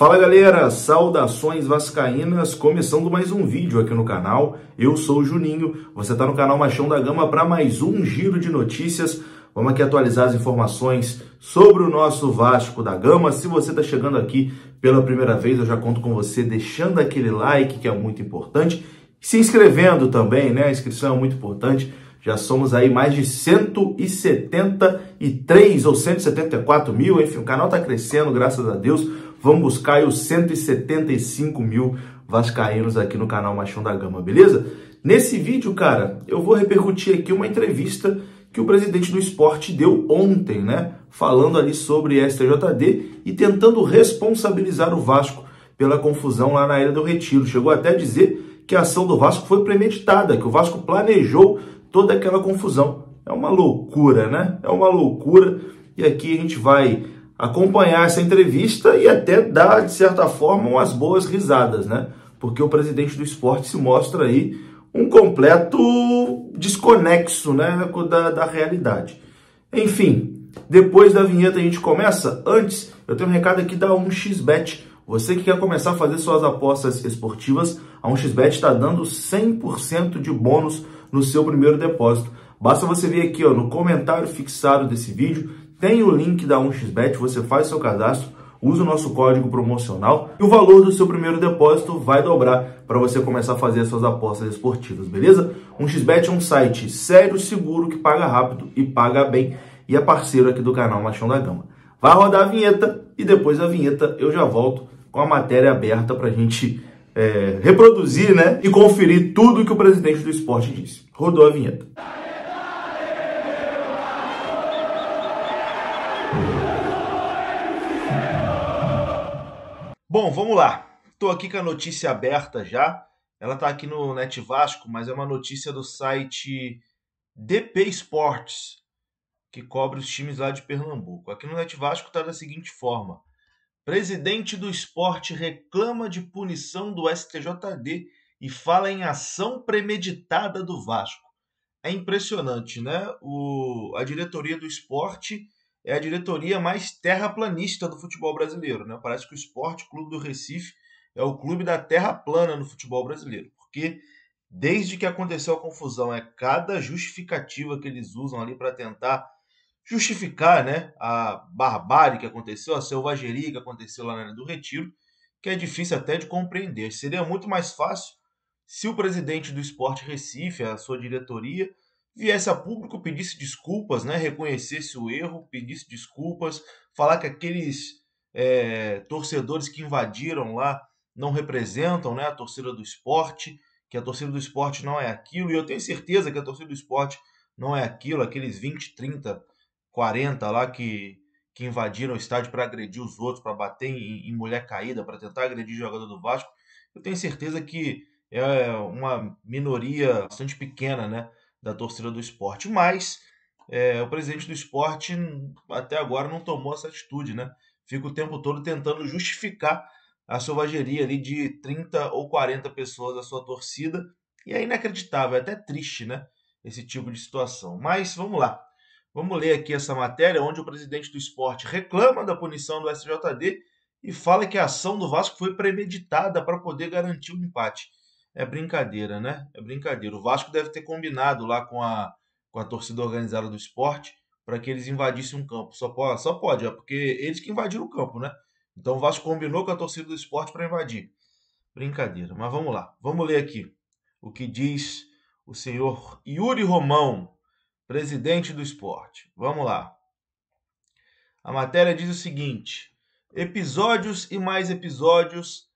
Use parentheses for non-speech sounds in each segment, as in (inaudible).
Fala galera, saudações vascaínas, começando mais um vídeo aqui no canal. Eu sou o Juninho, você está no canal Machão da Gama para mais um giro de notícias. Vamos aqui atualizar as informações sobre o nosso Vasco da Gama. Se você está chegando aqui pela primeira vez, eu já conto com você deixando aquele like que é muito importante, se inscrevendo também, né? A inscrição é muito importante. Já somos aí mais de 173 ou 174 mil, enfim, o canal está crescendo, graças a Deus. Vamos buscar os 175 mil vascaínos aqui no canal Machão da Gama, beleza? Nesse vídeo, cara, eu vou repercutir aqui uma entrevista que o presidente do esporte deu ontem, né? Falando ali sobre STJD e tentando responsabilizar o Vasco pela confusão lá na Ilha do Retiro. Chegou até a dizer que a ação do Vasco foi premeditada, que o Vasco planejou toda aquela confusão. É uma loucura, né? É uma loucura. E aqui a gente vai acompanhar essa entrevista e até dar, de certa forma, umas boas risadas, né? Porque o presidente do esporte se mostra aí um completo desconexo né, da, da realidade. Enfim, depois da vinheta a gente começa. Antes, eu tenho um recado aqui da 1xBet. Você que quer começar a fazer suas apostas esportivas, a 1xBet está dando 100% de bônus no seu primeiro depósito. Basta você vir aqui ó, no comentário fixado desse vídeo, tem o link da 1xBet, você faz seu cadastro, usa o nosso código promocional e o valor do seu primeiro depósito vai dobrar para você começar a fazer as suas apostas esportivas, beleza? 1xBet é um site sério, seguro, que paga rápido e paga bem e é parceiro aqui do canal Machão da Gama. Vai rodar a vinheta e depois da vinheta eu já volto com a matéria aberta para a gente é, reproduzir né, e conferir tudo que o presidente do esporte disse. Rodou a vinheta. Bom, vamos lá. Estou aqui com a notícia aberta já. Ela está aqui no Net Vasco, mas é uma notícia do site DP Esportes, que cobre os times lá de Pernambuco. Aqui no Net Vasco está da seguinte forma: Presidente do esporte reclama de punição do STJD e fala em ação premeditada do Vasco. É impressionante, né? O, a diretoria do esporte é a diretoria mais terraplanista do futebol brasileiro. Né? Parece que o Esporte Clube do Recife é o clube da terra plana no futebol brasileiro, porque desde que aconteceu a confusão, é cada justificativa que eles usam ali para tentar justificar né, a barbárie que aconteceu, a selvageria que aconteceu lá na área do Retiro, que é difícil até de compreender. Seria muito mais fácil se o presidente do Esporte Recife, a sua diretoria, viesse a público, pedisse desculpas, né? reconhecesse o erro, pedisse desculpas, falar que aqueles é, torcedores que invadiram lá não representam né, a torcida do esporte, que a torcida do esporte não é aquilo, e eu tenho certeza que a torcida do esporte não é aquilo, aqueles 20, 30, 40 lá que, que invadiram o estádio para agredir os outros, para bater em, em mulher caída, para tentar agredir o jogador do Vasco, eu tenho certeza que é uma minoria bastante pequena, né? da torcida do esporte. Mas é, o presidente do esporte até agora não tomou essa atitude, né? Fica o tempo todo tentando justificar a selvageria ali de 30 ou 40 pessoas da sua torcida. E é inacreditável, é até triste, né? Esse tipo de situação. Mas vamos lá. Vamos ler aqui essa matéria onde o presidente do esporte reclama da punição do SJD e fala que a ação do Vasco foi premeditada para poder garantir o um empate é brincadeira, né? É brincadeira. O Vasco deve ter combinado lá com a, com a torcida organizada do esporte para que eles invadissem um campo. Só pode, só pode, é porque eles que invadiram o campo, né? Então o Vasco combinou com a torcida do esporte para invadir. Brincadeira. Mas vamos lá. Vamos ler aqui o que diz o senhor Yuri Romão, presidente do esporte. Vamos lá. A matéria diz o seguinte: episódios e mais episódios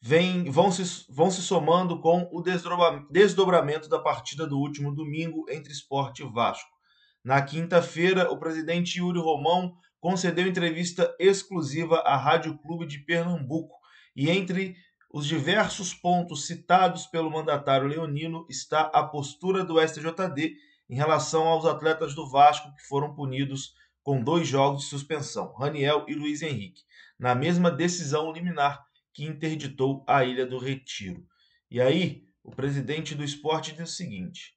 vem, vão, se, vão se somando com o desdobramento da partida do último domingo entre Esporte e Vasco. Na quinta-feira, o presidente Yuri Romão concedeu entrevista exclusiva à Rádio Clube de Pernambuco e entre os diversos pontos citados pelo mandatário leonino está a postura do STJD em relação aos atletas do Vasco que foram punidos com dois jogos de suspensão, Raniel e Luiz Henrique. Na mesma decisão liminar, que interditou a Ilha do Retiro. E aí, o presidente do esporte diz o seguinte: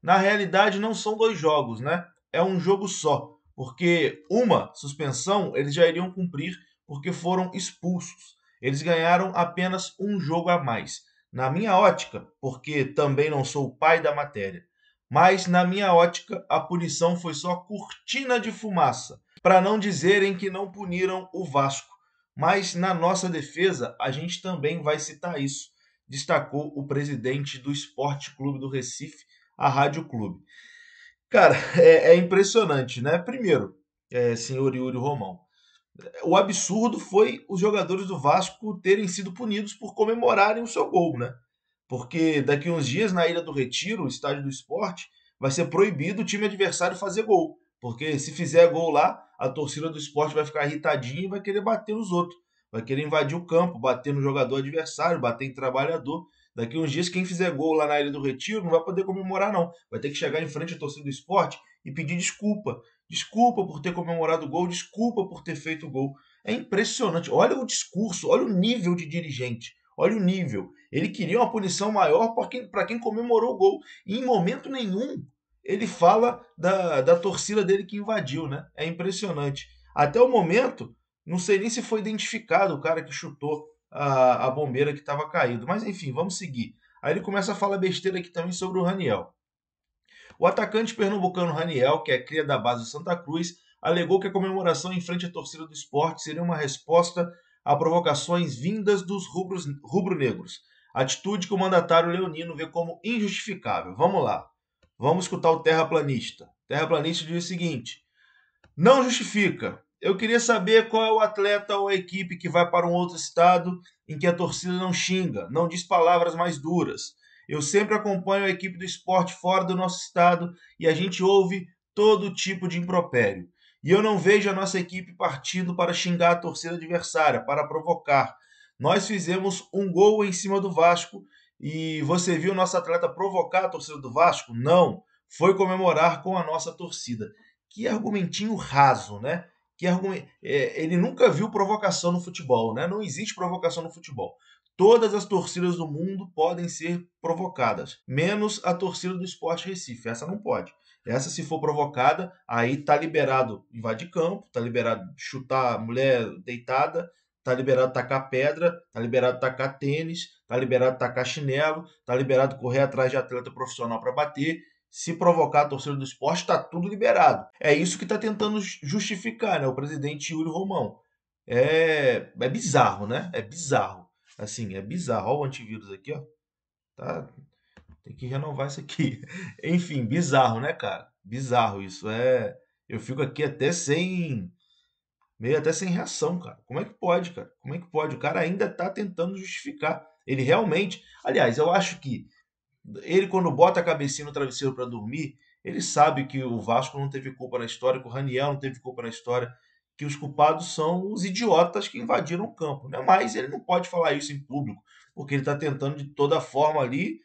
na realidade, não são dois jogos, né? É um jogo só, porque uma suspensão eles já iriam cumprir porque foram expulsos. Eles ganharam apenas um jogo a mais. Na minha ótica, porque também não sou o pai da matéria, mas na minha ótica, a punição foi só cortina de fumaça, para não dizerem que não puniram o Vasco. Mas na nossa defesa, a gente também vai citar isso, destacou o presidente do Esporte Clube do Recife, a Rádio Clube. Cara, (laughs) é, é impressionante, né? Primeiro, é, senhor Yuri Romão, o absurdo foi os jogadores do Vasco terem sido punidos por comemorarem o seu gol, né? Porque daqui uns dias, na Ilha do Retiro, o estádio do esporte, vai ser proibido o time adversário fazer gol. Porque se fizer gol lá, a torcida do esporte vai ficar irritadinha e vai querer bater nos outros. Vai querer invadir o campo, bater no jogador adversário, bater em trabalhador. Daqui uns dias, quem fizer gol lá na Ilha do Retiro não vai poder comemorar, não. Vai ter que chegar em frente à torcida do esporte e pedir desculpa. Desculpa por ter comemorado o gol, desculpa por ter feito o gol. É impressionante. Olha o discurso, olha o nível de dirigente. Olha o nível. Ele queria uma punição maior para quem, quem comemorou o gol. E em momento nenhum ele fala da, da torcida dele que invadiu, né? É impressionante. Até o momento, não sei nem se foi identificado o cara que chutou a, a bombeira que estava caído. Mas enfim, vamos seguir. Aí ele começa a falar besteira aqui também sobre o Raniel. O atacante pernambucano Raniel, que é cria da base Santa Cruz, alegou que a comemoração em frente à torcida do esporte seria uma resposta a provocações vindas dos rubros, rubro-negros. Atitude que o mandatário leonino vê como injustificável. Vamos lá. Vamos escutar o terraplanista. O terraplanista diz o seguinte: não justifica. Eu queria saber qual é o atleta ou a equipe que vai para um outro estado em que a torcida não xinga, não diz palavras mais duras. Eu sempre acompanho a equipe do esporte fora do nosso estado e a gente ouve todo tipo de impropério. E eu não vejo a nossa equipe partindo para xingar a torcida adversária, para provocar. Nós fizemos um gol em cima do Vasco e você viu o nosso atleta provocar a torcida do Vasco? Não. Foi comemorar com a nossa torcida. Que argumentinho raso, né? Que argument... É, ele nunca viu provocação no futebol, né? Não existe provocação no futebol. Todas as torcidas do mundo podem ser provocadas, menos a torcida do Esporte Recife. Essa não pode. Essa, se for provocada, aí tá liberado invadir campo, tá liberado chutar a mulher deitada, tá liberado tacar pedra, tá liberado tacar tênis, Tá liberado tacar chinelo, tá liberado correr atrás de atleta profissional para bater. Se provocar a torcida do esporte, tá tudo liberado. É isso que tá tentando justificar né, o presidente Yuri Romão. É, é bizarro, né? É bizarro. Assim, é bizarro. Olha o antivírus aqui, ó. Tá, tem que renovar isso aqui. (laughs) Enfim, bizarro, né, cara? Bizarro isso. É, eu fico aqui até sem meio até sem reação, cara. Como é que pode, cara? Como é que pode? O cara ainda tá tentando justificar. Ele realmente. Aliás, eu acho que ele, quando bota a cabecinha no travesseiro para dormir, ele sabe que o Vasco não teve culpa na história, que o Raniel não teve culpa na história, que os culpados são os idiotas que invadiram o campo. Né? Mas ele não pode falar isso em público, porque ele está tentando de toda forma ali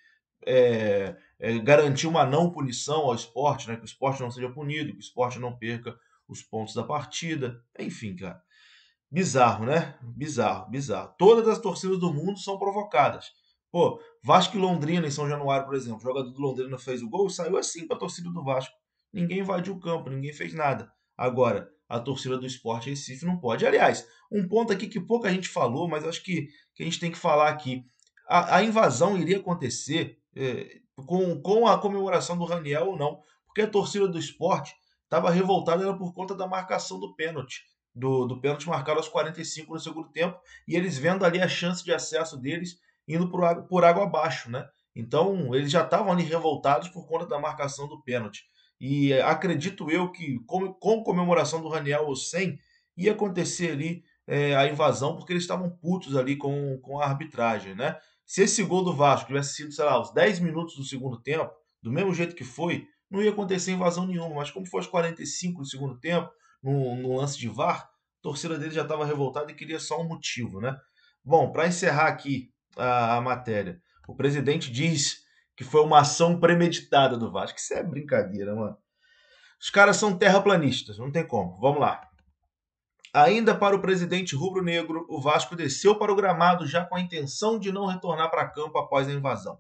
é, é, garantir uma não punição ao esporte, né? que o esporte não seja punido, que o esporte não perca os pontos da partida. Enfim, cara. Bizarro, né? Bizarro, bizarro. Todas as torcidas do mundo são provocadas. Pô, Vasco e Londrina em São Januário, por exemplo. O jogador do Londrina fez o gol e saiu assim para a torcida do Vasco. Ninguém invadiu o campo, ninguém fez nada. Agora, a torcida do Esporte Recife não pode. Aliás, um ponto aqui que pouca gente falou, mas acho que, que a gente tem que falar aqui. A, a invasão iria acontecer é, com, com a comemoração do Raniel ou não, porque a torcida do Esporte estava revoltada era por conta da marcação do pênalti do, do pênalti marcado aos 45 no segundo tempo, e eles vendo ali a chance de acesso deles indo por, por água abaixo, né? Então, eles já estavam ali revoltados por conta da marcação do pênalti. E acredito eu que, com, com comemoração do Raniel ou sem, ia acontecer ali é, a invasão, porque eles estavam putos ali com, com a arbitragem, né? Se esse gol do Vasco tivesse sido, sei lá, os 10 minutos do segundo tempo, do mesmo jeito que foi, não ia acontecer invasão nenhuma. Mas como foi aos 45 do segundo tempo, no, no lance de VAR, a torcida dele já estava revoltada e queria só um motivo, né? Bom, para encerrar aqui a, a, matéria, o presidente diz que foi uma ação premeditada do Vasco. Isso é brincadeira, mano. Os caras são terraplanistas, não tem como. Vamos lá. Ainda para o presidente rubro-negro, o Vasco desceu para o gramado já com a intenção de não retornar para campo após a invasão.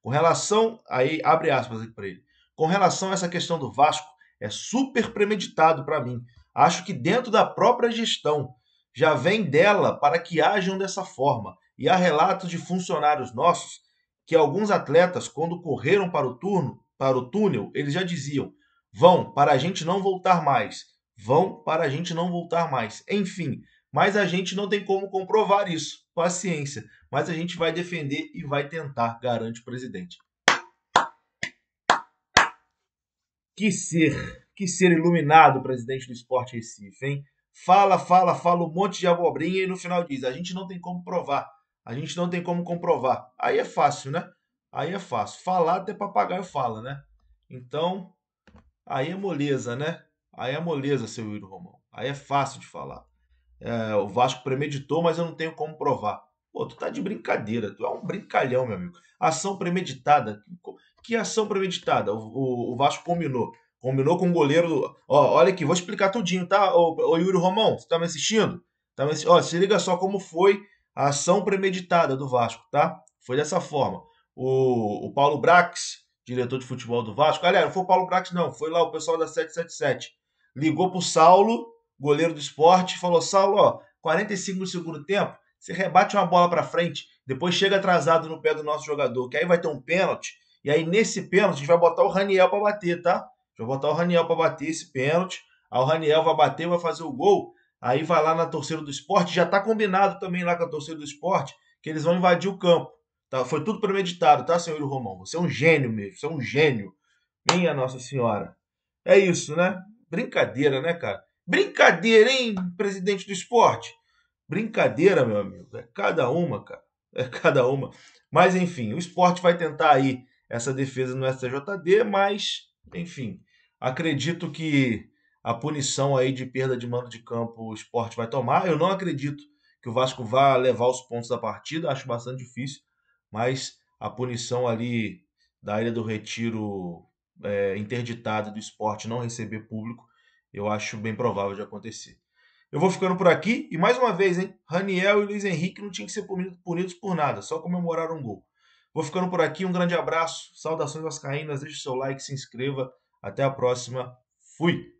Com relação. Aí, abre aspas aqui para ele. Com relação a essa questão do Vasco, é super premeditado para mim. Acho que dentro da própria gestão já vem dela para que hajam dessa forma. E há relatos de funcionários nossos que alguns atletas, quando correram para o turno, para o túnel, eles já diziam: vão para a gente não voltar mais, vão para a gente não voltar mais. Enfim, mas a gente não tem como comprovar isso. Paciência, mas a gente vai defender e vai tentar, garante o presidente. Que ser, que ser iluminado, presidente do Esporte Recife, hein? Fala, fala, fala um monte de abobrinha e no final diz: a gente não tem como provar, a gente não tem como comprovar. Aí é fácil, né? Aí é fácil. Falar até papagaio fala, né? Então, aí é moleza, né? Aí é moleza, seu Wildo Romão. Aí é fácil de falar. É, o Vasco premeditou, mas eu não tenho como provar. Pô, tu tá de brincadeira, tu é um brincalhão, meu amigo. Ação premeditada. Que ação premeditada? O, o, o Vasco combinou. Combinou com o goleiro. Ó, olha aqui, vou explicar tudinho, tá? Ô, ô Yuri Romão, você tá me assistindo? Tá me... Ó, se liga só como foi a ação premeditada do Vasco, tá? Foi dessa forma. O, o Paulo Brax, diretor de futebol do Vasco, Galera, não foi o Paulo Brax, não, foi lá o pessoal da 777. Ligou pro Saulo, goleiro do esporte, falou: Saulo, ó, 45 no segundo tempo, você rebate uma bola para frente, depois chega atrasado no pé do nosso jogador, que aí vai ter um pênalti. E aí nesse pênalti a gente vai botar o Raniel para bater, tá? Vai botar o Raniel para bater esse pênalti. Aí o Raniel vai bater, vai fazer o gol. Aí vai lá na torcida do esporte. Já tá combinado também lá com a torcida do esporte que eles vão invadir o campo. Tá? Foi tudo premeditado, tá, senhor Romão? Você é um gênio mesmo, você é um gênio. Minha Nossa Senhora. É isso, né? Brincadeira, né, cara? Brincadeira, hein, presidente do esporte? Brincadeira, meu amigo. É cada uma, cara. É cada uma. Mas, enfim, o esporte vai tentar aí essa defesa no STJD, mas, enfim, acredito que a punição aí de perda de mando de campo o esporte vai tomar. Eu não acredito que o Vasco vá levar os pontos da partida, acho bastante difícil, mas a punição ali da área do Retiro é, interditada do esporte não receber público, eu acho bem provável de acontecer. Eu vou ficando por aqui e mais uma vez, hein? Raniel e Luiz Henrique não tinham que ser punidos por nada, só comemorar um gol. Vou ficando por aqui, um grande abraço, saudações vascaínas, deixe seu like, se inscreva, até a próxima, fui!